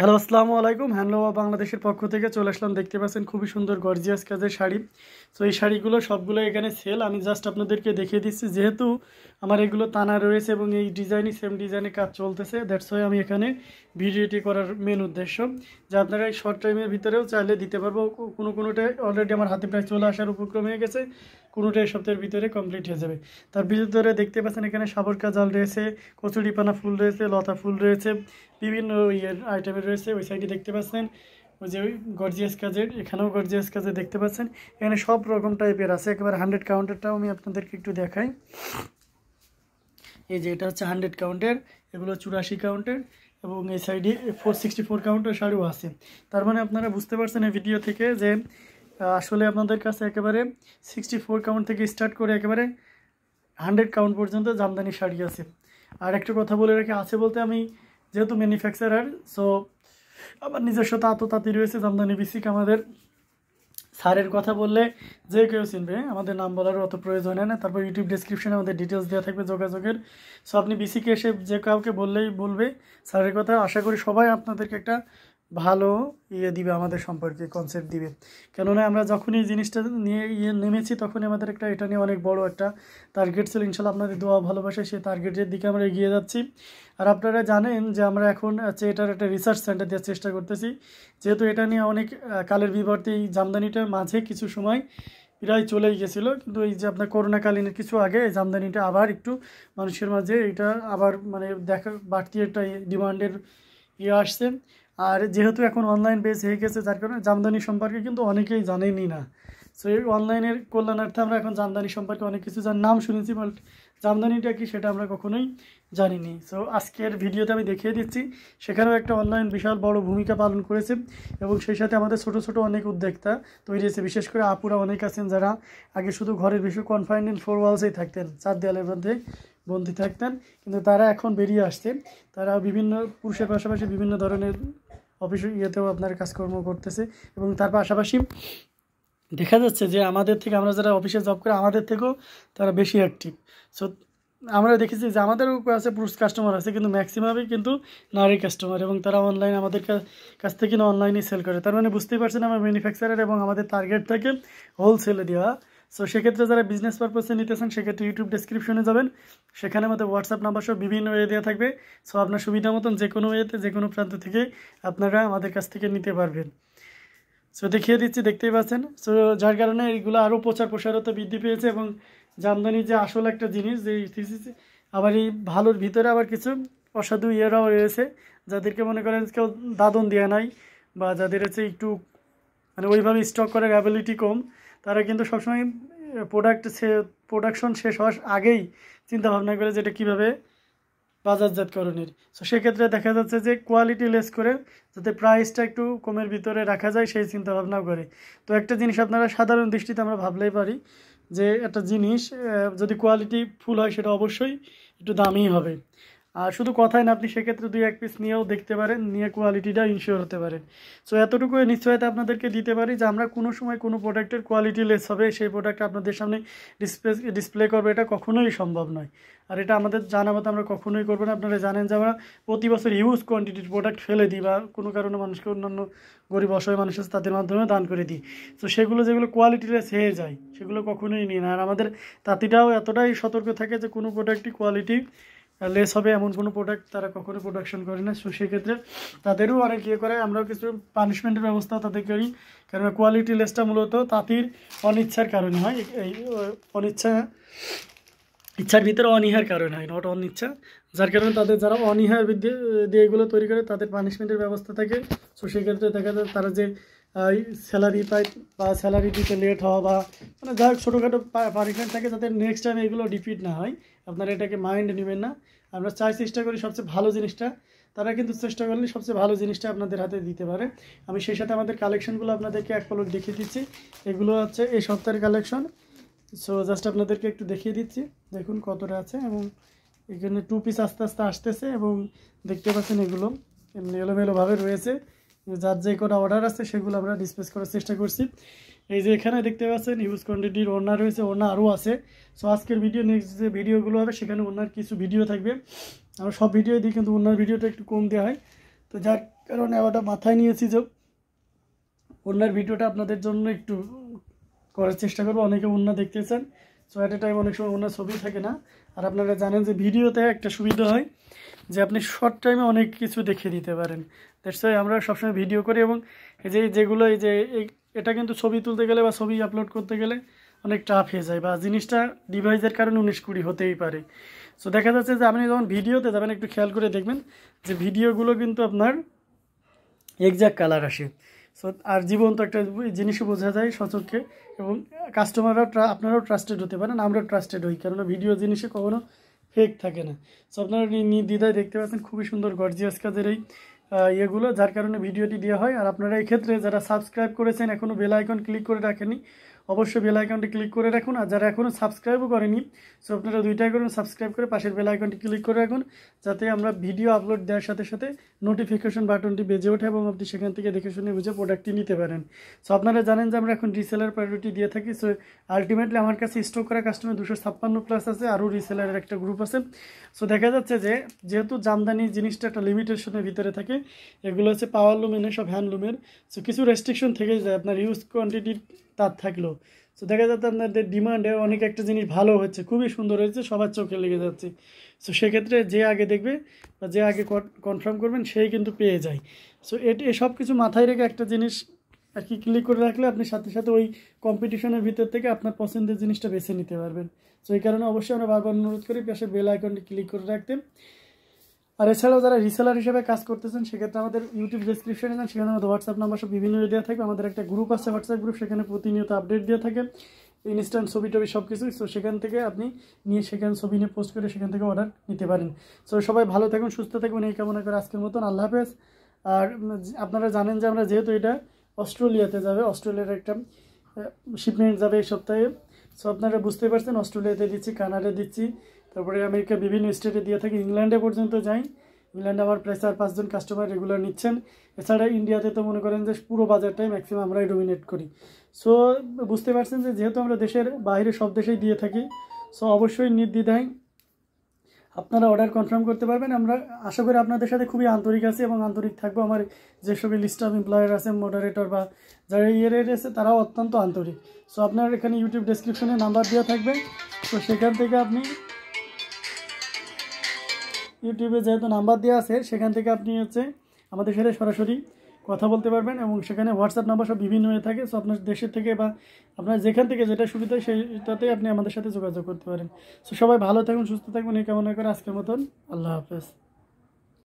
hello আসসালামু আলাইকুম হ্যান্ডলোয়া বাংলাদেশের পক্ষ থেকে চলে আসলাম দেখতে পাচ্ছেন খুবই সুন্দর গর্জিয়াস কাজের শাড়ি তো এই শাড়িগুলো সবগুলো এখানে সেল আমি জাস্ট আপনাদেরকে দেখিয়ে দিচ্ছি যেহেতু আমার এগুলো টানা রয়েছে এবং এই ডিজাইনই সেম ডিজাইনে কাজ চলতেছে দ্যাটস ওয়াই আমি এখানে ভিডিওটি করার মেন উদ্দেশ্য যে আপনারা এই শর্ট টাইমের ভিতরেও চাইলে দিতে পারবো কোনো কোনোটাই অলরেডি আমার হাতে প্রায় চলে আসার উপক্রম হয়ে গেছে কোনোটাই সপ্তাহের ভিতরে কমপ্লিট হয়ে যাবে তার ভিতরে দেখতে পাচ্ছেন এখানে সাবরকা জাল রয়েছে কচুরিপানা ফুল রয়েছে লতা ফুল রয়েছে বিভিন্ন ইয়ের আইটেমের রয়েছে ওই সাইডে দেখতে পাচ্ছেন ওই যে ওই গর্জিয়াস কাজের এখানেও গর্জিয়াস কাজে দেখতে পাচ্ছেন এখানে সব রকম টাইপের আছে একেবারে হান্ড্রেড কাউন্টারটাও আমি আপনাদেরকে একটু দেখাই এই যে এটা হচ্ছে হান্ড্রেড কাউন্টের এগুলো চুরাশি কাউন্টের এবং এই সাইডে ফোর সিক্সটি ফোর কাউন্টার শাড়িও আছে তার মানে আপনারা বুঝতে পারছেন এই ভিডিও থেকে যে আসলে আপনাদের কাছে একেবারে সিক্সটি ফোর কাউন্ট থেকে স্টার্ট করে একেবারে হান্ড্রেড কাউন্ট পর্যন্ত জামদানি শাড়ি আছে আর একটা কথা বলে রাখি আছে বলতে আমি যেহেতু ম্যানুফ্যাকচারার সো আমার নিজস্ব তাঁত তাঁতি রয়েছে জামদানি বিসিক আমাদের স্যারের কথা বললে যে কেউ চিনবে আমাদের নাম বলারও অত প্রয়োজন হয় না তারপর ইউটিউব ডিসক্রিপশানে আমাদের ডিটেলস দেওয়া থাকবে যোগাযোগের সো আপনি বিসিকে এসে যে কাউকে বললেই বলবে স্যারের কথা আশা করি সবাই আপনাদেরকে একটা ভালো ইয়ে দিবে আমাদের সম্পর্কে কনসেপ্ট দিবে কেননা আমরা যখন এই জিনিসটা নিয়ে ইয়ে নেমেছি তখনই আমাদের একটা এটা নিয়ে অনেক বড় একটা টার্গেট ছিল ইনশাল্লাহ আপনাদের দোয়া ভালোবাসে সেই টার্গেটের দিকে আমরা এগিয়ে যাচ্ছি আর আপনারা জানেন যে আমরা এখন হচ্ছে এটার একটা রিসার্চ সেন্টার দেওয়ার চেষ্টা করতেছি যেহেতু এটা নিয়ে অনেক কালের বিবর্তে এই জামদানিটার মাঝে কিছু সময় প্রায় চলেই গেছিলো কিন্তু এই যে আপনার করোনাকালীন কিছু আগে এই জামদানিটা আবার একটু মানুষের মাঝে এটা আবার মানে দেখা বাড়তি একটা ডিমান্ডের ইয়ে আসছে আর যেহেতু এখন অনলাইন বেস হয়ে গেছে যার কারণে জামদানি সম্পর্কে কিন্তু অনেকেই জানেনি না সো এই অনলাইনের কল্যাণার্থে আমরা এখন জামদানি সম্পর্কে অনেক কিছু যার নাম শুনেছি বাট জামদানিটা কি সেটা আমরা কখনোই জানিনি সো আজকের ভিডিওতে আমি দেখিয়ে দিচ্ছি সেখানেও একটা অনলাইন বিশাল বড় ভূমিকা পালন করেছে এবং সেই সাথে আমাদের ছোট ছোট অনেক উদ্যোক্তা তৈরি হয়েছে বিশেষ করে আপুরা অনেক আছেন যারা আগে শুধু ঘরের বিষয় কনফাইন্ড ইন ফোর ওয়ালসেই থাকতেন চার দেওয়ালের মধ্যে বন্দী থাকতেন কিন্তু তারা এখন বেরিয়ে আসছে তারা বিভিন্ন পুরুষের পাশাপাশি বিভিন্ন ধরনের অফিস ইয়েতেও আপনার কাজকর্ম করতেছে এবং তার পাশাপাশি দেখা যাচ্ছে যে আমাদের থেকে আমরা যারা অফিসে জব করি আমাদের থেকেও তারা বেশি অ্যাক্টিভ সো আমরা দেখেছি যে আমাদেরও আছে পুরুষ কাস্টমার আছে কিন্তু ম্যাক্সিমামই কিন্তু নারী কাস্টমার এবং তারা অনলাইন আমাদের কাছ থেকে অনলাইনে সেল করে তার মানে বুঝতেই পারছেন আমার ম্যানুফ্যাকচারার এবং আমাদের টার্গেট থাকে হোলসেলে দেওয়া সো সেক্ষেত্রে যারা বিজনেস পারপাসে নিতেছেন সেক্ষেত্রে ইউটিউব ডিসক্রিপশনে যাবেন সেখানে আমাদের হোয়াটসঅ্যাপ নাম্বার সব বিভিন্ন ওয়ে দেওয়া থাকবে সো আপনার সুবিধা মতন যে কোনো ওয়েতে যে কোনো প্রান্ত থেকে আপনারা আমাদের কাছ থেকে নিতে পারবেন সো দেখিয়ে দিচ্ছি দেখতেই পাচ্ছেন সো যার কারণে এইগুলো আরও প্রচার প্রসারতা বৃদ্ধি পেয়েছে এবং জামদানি যে আসল একটা জিনিস যে আবার এই ভালোর ভিতরে আবার কিছু অসাধু ইয়েরাও রয়েছে যাদেরকে মনে করেন কেউ দাদন দেওয়া নাই বা যাদের হচ্ছে একটু মানে ওইভাবে স্টক করার অ্যাবিলিটি কম তারা কিন্তু সবসময় প্রোডাক্ট প্রোডাকশন শেষ হওয়ার আগেই চিন্তা ভাবনা করে যেটা কীভাবে বাজারজাতকরণের সো সেক্ষেত্রে দেখা যাচ্ছে যে কোয়ালিটি লেস করে যাতে প্রাইসটা একটু কমের ভিতরে রাখা যায় সেই চিন্তা ভাবনাও করে তো একটা জিনিস আপনারা সাধারণ দৃষ্টিতে আমরা ভাবলেই পারি যে একটা জিনিস যদি কোয়ালিটি ফুল হয় সেটা অবশ্যই একটু দামি হবে আর শুধু কথাই না আপনি সেক্ষেত্রে দুই এক পিস নিয়েও দেখতে পারেন নিয়ে কোয়ালিটিটা ইনশিওর হতে পারেন সো এতটুকু নিশ্চয়তা আপনাদেরকে দিতে পারি যে আমরা কোনো সময় কোনো প্রোডাক্টের কোয়ালিটি লেস হবে সেই প্রোডাক্ট আপনাদের সামনে ডিসপ্লে ডিসপ্লে করবে এটা কখনোই সম্ভব নয় আর এটা আমাদের জানা মতো আমরা কখনোই করবো না আপনারা জানেন যে আমরা প্রতি বছর ইউজ কোয়ান্টিটির প্রোডাক্ট ফেলে দিই বা কোনো কারণে মানুষকে অন্যান্য গরিব অসহায় মানুষ আছে তাদের মাধ্যমে দান করে দিই তো সেগুলো যেগুলো কোয়ালিটিটা হয়ে যায় সেগুলো কখনোই নিই না আর আমাদের তাঁতিটাও এতটাই সতর্ক থাকে যে কোনো প্রোডাক্টটি কোয়ালিটি লেস হবে এমন কোনো প্রোডাক্ট তারা কখনো প্রোডাকশন করে না সো সেক্ষেত্রে তাদেরও অনেক ইয়ে করে আমরাও কিছু পানিশমেন্টের ব্যবস্থা তাদের করি কারণ কোয়ালিটি লেসটা মূলত তাঁতির অনিচ্ছার কারণে হয় এই অনিচ্ছা ইচ্ছার ভিতরে অনীহার কারণ হয় নট অনিচ্ছা যার কারণে তাদের যারা অনীহার দিয়ে এগুলো তৈরি করে তাদের পানিশমেন্টের ব্যবস্থা থাকে সো সেক্ষেত্রে দেখা যায় তারা যে স্যালারি পাই বা স্যালারি দিতে লেট হওয়া বা মানে যা হোক ছোটোখাটো পানিশমেন্ট থাকে যাতে নেক্সট টাইম এগুলো রিপিট না হয় আপনারা এটাকে মাইন্ড নেবেন না আমরা চাই চেষ্টা করি সবচেয়ে ভালো জিনিসটা তারা কিন্তু চেষ্টা করলে সবচেয়ে ভালো জিনিসটা আপনাদের হাতে দিতে পারে আমি সেই সাথে আমাদের কালেকশনগুলো আপনাদেরকে এক পলক দেখিয়ে দিচ্ছি এগুলো হচ্ছে এই সপ্তাহের কালেকশন সো জাস্ট আপনাদেরকে একটু দেখিয়ে দিচ্ছি দেখুন কতটা আছে এবং এখানে টু পিস আস্তে আস্তে আসতেছে এবং দেখতে পাচ্ছেন এগুলো এলোমেলোভাবে রয়েছে যার যে কোনো অর্ডার আছে সেগুলো আমরা ডিসপ্লেস করার চেষ্টা করছি এই যে এখানে দেখতে পাচ্ছেন হিউজ কোয়ান্টিটির ওনার রয়েছে ওনার আরও আছে সো আজকের ভিডিও নেক্সট যে ভিডিওগুলো হবে সেখানে ওনার কিছু ভিডিও থাকবে আর সব ভিডিও দিই কিন্তু ওনার ভিডিওটা একটু কম দেওয়া হয় তো যার কারণে ওটা মাথায় নিয়েছি যে ওনার ভিডিওটা আপনাদের জন্য একটু করার চেষ্টা করবো অনেকে ওনার দেখতে চান সো অ্যাট এ টাইম অনেক সময় ওনার ছবি থাকে না আর আপনারা জানেন যে ভিডিওতে একটা সুবিধা হয় যে আপনি শর্ট টাইমে অনেক কিছু দেখিয়ে দিতে পারেন দ্যাটস ওয়াই আমরা সবসময় ভিডিও করি এবং এই যে যেগুলো এই যে এটা কিন্তু ছবি তুলতে গেলে বা ছবি আপলোড করতে গেলে অনেক টাফ হয়ে যায় বা জিনিসটা ডিভাইসের কারণে উনিশ কুড়ি হতেই পারে সো দেখা যাচ্ছে যে আপনি যখন ভিডিওতে যাবেন একটু খেয়াল করে দেখবেন যে ভিডিওগুলো কিন্তু আপনার একজাক্ট কালার আসে সো আর জীবন তো একটা জিনিসও বোঝা যায় সচক্ষে এবং কাস্টমাররাও আপনারাও ট্রাস্টেড হতে পারেন আমরাও ট্রাস্টেড হই কেননা ভিডিও জিনিসে কখনো ফেক থাকে না সো আপনারা নির্দ্বিধায় দেখতে পাচ্ছেন খুবই সুন্দর গর্জিয়াস কাজের এই ইয়েগুলো যার কারণে ভিডিওটি দেওয়া হয় আর আপনারা এক্ষেত্রে যারা সাবস্ক্রাইব করেছেন এখনও বেল আইকন ক্লিক করে রাখেনি অবশ্যই বেল আইকনটি ক্লিক করে রাখুন আর যারা এখনও সাবস্ক্রাইবও করেনি সো আপনারা দুইটাই করুন সাবস্ক্রাইব করে পাশের বেল আইকনটি ক্লিক করে রাখুন যাতে আমরা ভিডিও আপলোড দেওয়ার সাথে সাথে নোটিফিকেশন বাটনটি বেজে ওঠে এবং আপনি সেখান থেকে দেখে শুনে বুঝে প্রোডাক্টটি নিতে পারেন সো আপনারা জানেন যে আমরা এখন রিসেলার প্রায়োরিটি দিয়ে থাকি সো আলটিমেটলি আমার কাছে স্টক করা কাস্টমার দুশো ছাপ্পান্ন প্লাস আছে আরও রিসেলারের একটা গ্রুপ আছে সো দেখা যাচ্ছে যে যেহেতু জামদানি জিনিসটা একটা লিমিটেশনের ভিতরে থাকে এগুলো হচ্ছে পাওয়ার লুমেনের সব হ্যান্ডলুমের সো কিছু রেস্ট্রিকশন থেকে যায় আপনার ইউজ কোয়ান্টিটির তার থাকলো সো দেখা যাচ্ছে আপনাদের ডিমান্ডে অনেক একটা জিনিস ভালো হচ্ছে খুবই সুন্দর হয়েছে সবার চোখে লেগে যাচ্ছে সো সেক্ষেত্রে যে আগে দেখবে বা যে আগে কনফার্ম করবেন সেই কিন্তু পেয়ে যায় সো এটি সব কিছু মাথায় রেখে একটা জিনিস আর কি ক্লিক করে রাখলে আপনি সাথে সাথে ওই কম্পিটিশনের ভিতর থেকে আপনার পছন্দের জিনিসটা বেছে নিতে পারবেন সো এই কারণে অবশ্যই আমরা বারবার অনুরোধ করি পাশে বেল আইকনটি ক্লিক করে রাখতে আর এছাড়াও যারা রিসেলার হিসেবে কাজ করতেছেন সেক্ষেত্রে আমাদের ইউটিউব ডিসক্রিপশনে যান সেখানে আমাদের হোয়াটসঅ্যাপ নাম্বার সব বিভিন্ন দেওয়া থাকবে আমাদের একটা গ্রুপ আছে হোয়াটসঅ্যাপ গ্রুপ সেখানে প্রতিনিয়ত আপডেট দিয়ে থাকে ইনস্ট্যান্ট ছবি টবি সব কিছুই সো সেখান থেকে আপনি নিয়ে সেখান ছবি নিয়ে পোস্ট করে সেখান থেকে অর্ডার নিতে পারেন সো সবাই ভালো থাকুন সুস্থ থাকুন এই কামনা করে আজকের মতন আল্লাহ হাফেজ আর আপনারা জানেন যে আমরা যেহেতু এটা অস্ট্রেলিয়াতে যাবে অস্ট্রেলিয়ার একটা শিপমেন্ট যাবে এই সপ্তাহে সো আপনারা বুঝতে পারছেন অস্ট্রেলিয়াতে দিচ্ছি কানাডা দিচ্ছি তারপরে আমেরিকা বিভিন্ন স্টেটে দিয়ে থাকি ইংল্যান্ডে পর্যন্ত যাই ইংল্যান্ডে আমার প্রায় চার পাঁচজন কাস্টমার রেগুলার নিচ্ছেন এছাড়া ইন্ডিয়াতে তো মনে করেন যে পুরো বাজারটাই ম্যাক্সিমাম আমরাই ডোমিনেট করি সো বুঝতে পারছেন যে যেহেতু আমরা দেশের বাইরে সব দেশেই দিয়ে থাকি সো অবশ্যই নির্দ্বিধায় আপনারা অর্ডার কনফার্ম করতে পারবেন আমরা আশা করি আপনাদের সাথে খুবই আন্তরিক আছি এবং আন্তরিক থাকবো আমার যেসব লিস্ট অফ এমপ্লয়ার আছে মডারেটর বা যারা ইয়ের আছে তারাও অত্যন্ত আন্তরিক সো আপনার এখানে ইউটিউব ডেসক্রিপশনে নাম্বার দেওয়া থাকবে তো সেখান থেকে আপনি ইউটিউবে যেহেতু নাম্বার দেওয়া আছে সেখান থেকে আপনি হচ্ছে আমাদের সাথে সরাসরি কথা বলতে পারবেন এবং সেখানে হোয়াটসঅ্যাপ নাম্বার সব বিভিন্ন হয়ে থাকে সো আপনার দেশের থেকে বা আপনার যেখান থেকে যেটা সুবিধা সেইটাতে আপনি আমাদের সাথে যোগাযোগ করতে পারেন সো সবাই ভালো থাকুন সুস্থ থাকুন এই কামনা করে আজকের মতন আল্লাহ হাফেজ